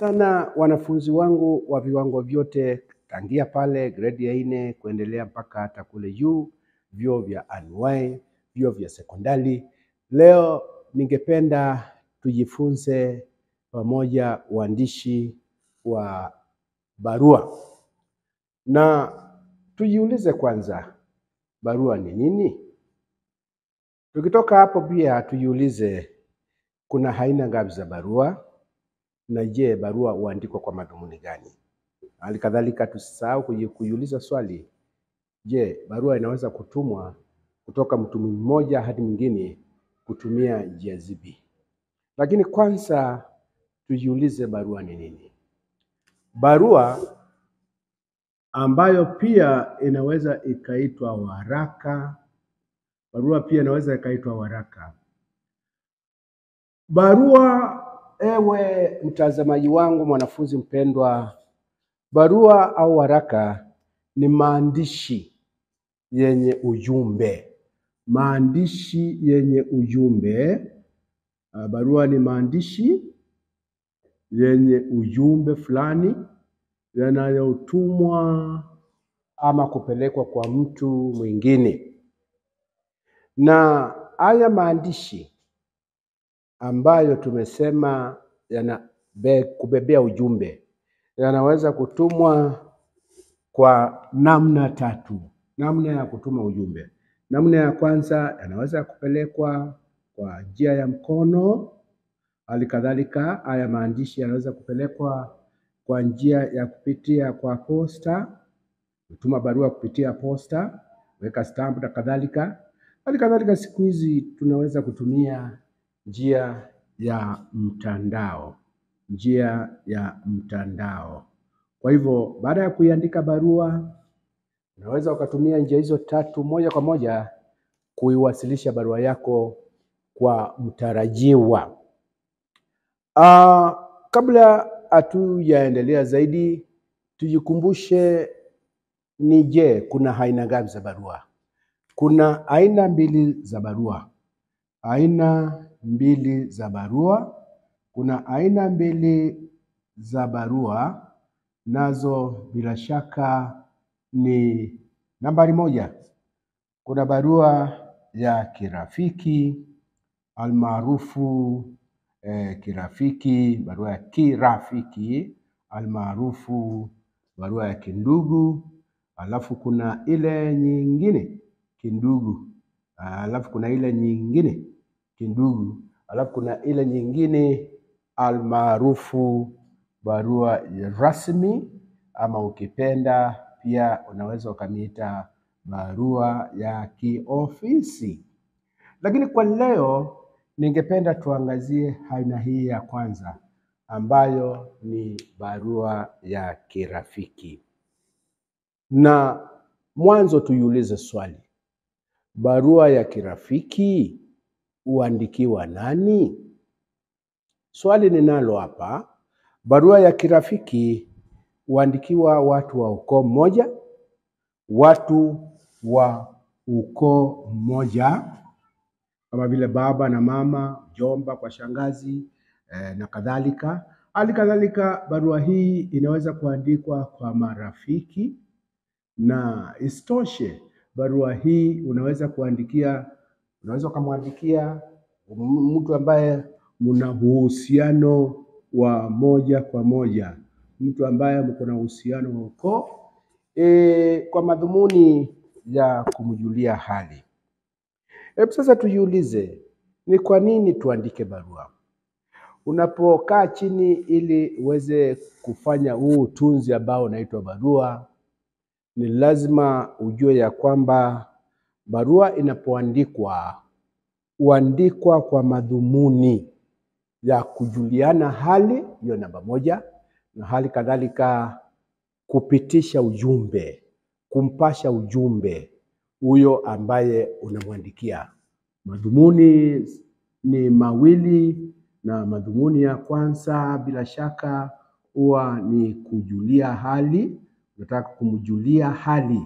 sana wanafunzi wangu wa viwango vyote, tangia pale gredi ya nne kuendelea mpaka hata kule juu, vyuo vya anuwai, vyuo vya sekondari. Leo ningependa tujifunze pamoja uandishi wa barua na tujiulize kwanza, barua ni nini? Tukitoka hapo pia tujiulize kuna aina ngapi za barua na je, barua huandikwa kwa madhumuni gani? Hali kadhalika tusisahau kujiuliza swali, je, barua inaweza kutumwa kutoka mtu mmoja hadi mwingine kutumia njia zipi? Lakini kwanza tujiulize barua ni nini? Barua ambayo pia inaweza ikaitwa waraka. Barua pia inaweza ikaitwa waraka. Barua Ewe mtazamaji wangu, mwanafunzi mpendwa, barua au waraka ni maandishi yenye ujumbe, maandishi yenye ujumbe. Ah, barua ni maandishi yenye ujumbe fulani yanayotumwa ama kupelekwa kwa mtu mwingine, na haya maandishi ambayo tumesema yana kubebea ujumbe yanaweza kutumwa kwa namna tatu. Namna ya kutuma ujumbe, namna ya kwanza yanaweza kupelekwa kwa njia ya mkono. Hali kadhalika haya maandishi yanaweza kupelekwa kwa njia ya kupitia kwa posta, kutuma barua kupitia posta, weka stamp na kadhalika. Hali kadhalika siku hizi tunaweza kutumia Njia ya mtandao, njia ya mtandao. Kwa hivyo baada ya kuiandika barua, unaweza ukatumia njia hizo tatu moja kwa moja kuiwasilisha barua yako kwa mtarajiwa. Uh, kabla hatujaendelea zaidi, tujikumbushe ni je, kuna aina gani za barua? Kuna aina mbili za barua, aina mbili za barua. Kuna aina mbili za barua, nazo bila shaka ni nambari moja. Kuna barua ya kirafiki almaarufu eh, kirafiki, barua ya kirafiki almaarufu barua ya kindugu, alafu kuna ile nyingine kindugu, alafu kuna ile nyingine Kindugu. Alafu kuna ile nyingine almaarufu barua rasmi, ama ukipenda pia unaweza ukamiita barua ya kiofisi. Lakini kwa leo ningependa tuangazie aina hii ya kwanza ambayo ni barua ya kirafiki. Na mwanzo tuiulize swali, barua ya kirafiki huandikiwa nani? Swali ninalo hapa, barua ya kirafiki huandikiwa watu wa ukoo mmoja, watu wa ukoo mmoja kama vile baba na mama, jomba kwa shangazi eh, na kadhalika. Hali kadhalika barua hii inaweza kuandikwa kwa marafiki, na isitoshe barua hii unaweza kuandikia Unaweza ukamwandikia mtu ambaye mna uhusiano wa moja kwa moja, mtu ambaye mko na uhusiano wa ukoo e, kwa madhumuni ya kumjulia hali. Hebu sasa tujiulize, ni kwa nini tuandike barua? Unapokaa chini ili uweze kufanya huu utunzi ambao unaitwa barua, ni lazima ujue ya kwamba Barua inapoandikwa huandikwa kwa madhumuni ya kujuliana hali, hiyo namba moja, na hali kadhalika kupitisha ujumbe, kumpasha ujumbe huyo ambaye unamwandikia. Madhumuni ni mawili, na madhumuni ya kwanza bila shaka huwa ni kujulia hali, unataka kumjulia hali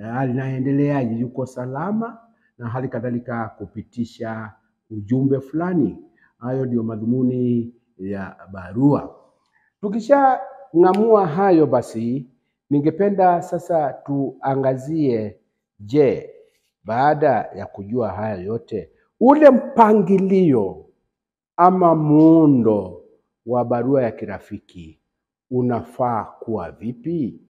Eh, linaendeleaje, yuko salama, na hali kadhalika kupitisha ujumbe fulani. Hayo ndio madhumuni ya barua. Tukishang'amua hayo, basi ningependa sasa tuangazie, je, baada ya kujua haya yote, ule mpangilio ama muundo wa barua ya kirafiki unafaa kuwa vipi?